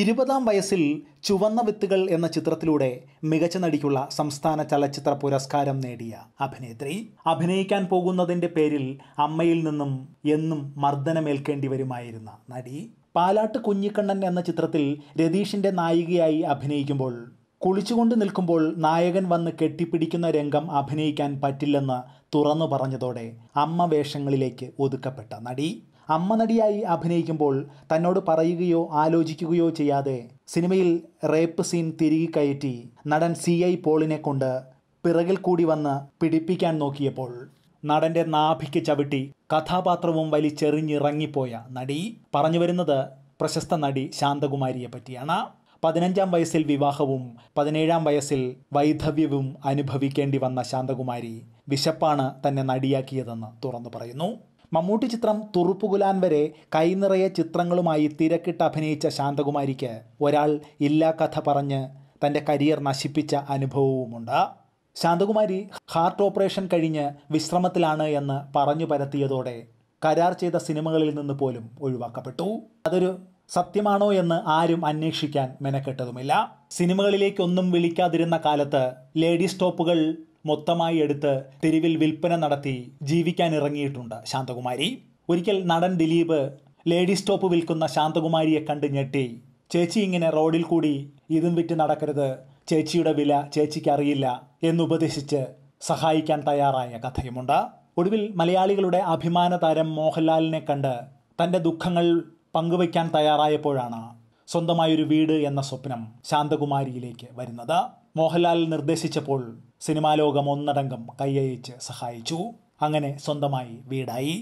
ഇരുപതാം വയസ്സിൽ ചുവന്ന വിത്തുകൾ എന്ന ചിത്രത്തിലൂടെ മികച്ച നടിക്കുള്ള സംസ്ഥാന ചലച്ചിത്ര പുരസ്കാരം നേടിയ അഭിനേത്രി അഭിനയിക്കാൻ പോകുന്നതിൻ്റെ പേരിൽ അമ്മയിൽ നിന്നും എന്നും മർദ്ദനമേൽക്കേണ്ടി വരുമായിരുന്ന നടി പാലാട്ട് കുഞ്ഞിക്കണ്ണൻ എന്ന ചിത്രത്തിൽ രതീഷിൻ്റെ നായികയായി അഭിനയിക്കുമ്പോൾ കുളിച്ചുകൊണ്ട് നിൽക്കുമ്പോൾ നായകൻ വന്ന് കെട്ടിപ്പിടിക്കുന്ന രംഗം അഭിനയിക്കാൻ പറ്റില്ലെന്ന് തുറന്നു പറഞ്ഞതോടെ അമ്മ വേഷങ്ങളിലേക്ക് ഒതുക്കപ്പെട്ട നടി അമ്മ നടിയായി അഭിനയിക്കുമ്പോൾ തന്നോട് പറയുകയോ ആലോചിക്കുകയോ ചെയ്യാതെ സിനിമയിൽ റേപ്പ് സീൻ തിരികെ കയറ്റി നടൻ സി ഐ പോളിനെ കൊണ്ട് പിറകിൽ കൂടി വന്ന് പിടിപ്പിക്കാൻ നോക്കിയപ്പോൾ നടന്റെ നാഭിക്ക് ചവിട്ടി കഥാപാത്രവും വലിച്ചെറിഞ്ഞിറങ്ങിപ്പോയ നടി പറഞ്ഞു വരുന്നത് പ്രശസ്ത നടി ശാന്തകുമാരിയെ പറ്റിയാണ് പതിനഞ്ചാം വയസ്സിൽ വിവാഹവും പതിനേഴാം വയസ്സിൽ വൈധവ്യവും അനുഭവിക്കേണ്ടി വന്ന ശാന്തകുമാരി വിശപ്പാണ് തന്നെ നടിയാക്കിയതെന്ന് തുറന്നു പറയുന്നു മമ്മൂട്ടി ചിത്രം തുറുപ്പുകുലാൻ വരെ കൈനിറയെ ചിത്രങ്ങളുമായി തിരക്കിട്ട് അഭിനയിച്ച ശാന്തകുമാരിക്ക് ഒരാൾ ഇല്ലാ കഥ പറഞ്ഞ് തൻ്റെ കരിയർ നശിപ്പിച്ച അനുഭവവുമുണ്ട് ശാന്തകുമാരി ഹാർട്ട് ഓപ്പറേഷൻ കഴിഞ്ഞ് വിശ്രമത്തിലാണ് എന്ന് പറഞ്ഞു പരത്തിയതോടെ കരാർ ചെയ്ത സിനിമകളിൽ നിന്ന് പോലും ഒഴിവാക്കപ്പെട്ടു അതൊരു സത്യമാണോ എന്ന് ആരും അന്വേഷിക്കാൻ മെനക്കെട്ടതുമില്ല സിനിമകളിലേക്കൊന്നും വിളിക്കാതിരുന്ന കാലത്ത് ലേഡീസ് ടോപ്പുകൾ മൊത്തമായി എടുത്ത് തെരുവിൽ വിൽപ്പന നടത്തി ജീവിക്കാൻ ഇറങ്ങിയിട്ടുണ്ട് ശാന്തകുമാരി ഒരിക്കൽ നടൻ ദിലീപ് ലേഡി സ്റ്റോപ്പ് വിൽക്കുന്ന ശാന്തകുമാരിയെ കണ്ട് ഞെട്ടി ചേച്ചി ഇങ്ങനെ റോഡിൽ കൂടി ഇതും വിറ്റ് നടക്കരുത് ചേച്ചിയുടെ വില ചേച്ചിക്ക് അറിയില്ല എന്നുപദേശിച്ച് സഹായിക്കാൻ തയ്യാറായ കഥയുമുണ്ട് ഒടുവിൽ മലയാളികളുടെ അഭിമാന താരം മോഹൻലാലിനെ കണ്ട് തൻ്റെ ദുഃഖങ്ങൾ പങ്കുവയ്ക്കാൻ തയ്യാറായപ്പോഴാണ് സ്വന്തമായൊരു വീട് എന്ന സ്വപ്നം ശാന്തകുമാരിയിലേക്ക് വരുന്നത് മോഹൻലാൽ നിർദ്ദേശിച്ചപ്പോൾ സിനിമാ ലോകം ഒന്നടങ്കം കൈയയച്ച് സഹായിച്ചു അങ്ങനെ സ്വന്തമായി വീടായി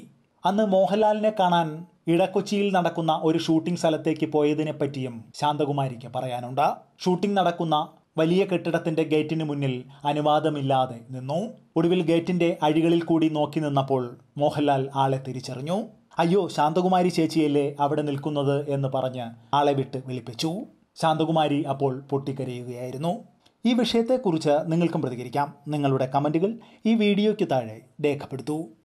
അന്ന് മോഹൻലാലിനെ കാണാൻ ഇടക്കൊച്ചിയിൽ നടക്കുന്ന ഒരു ഷൂട്ടിംഗ് സ്ഥലത്തേക്ക് പോയതിനെ പറ്റിയും ശാന്തകുമാരിക്ക് പറയാനുണ്ട് ഷൂട്ടിംഗ് നടക്കുന്ന വലിയ കെട്ടിടത്തിന്റെ ഗേറ്റിന് മുന്നിൽ അനുവാദമില്ലാതെ നിന്നു ഒടുവിൽ ഗേറ്റിന്റെ അഴികളിൽ കൂടി നോക്കി നിന്നപ്പോൾ മോഹൻലാൽ ആളെ തിരിച്ചറിഞ്ഞു അയ്യോ ശാന്തകുമാരി ചേച്ചിയല്ലേ അവിടെ നിൽക്കുന്നത് എന്ന് പറഞ്ഞ് ആളെ വിട്ട് വിളിപ്പിച്ചു ശാന്തകുമാരി അപ്പോൾ പൊട്ടിക്കരയുകയായിരുന്നു ഈ വിഷയത്തെക്കുറിച്ച് നിങ്ങൾക്കും പ്രതികരിക്കാം നിങ്ങളുടെ കമൻറ്റുകൾ ഈ വീഡിയോയ്ക്ക് താഴെ രേഖപ്പെടുത്തൂ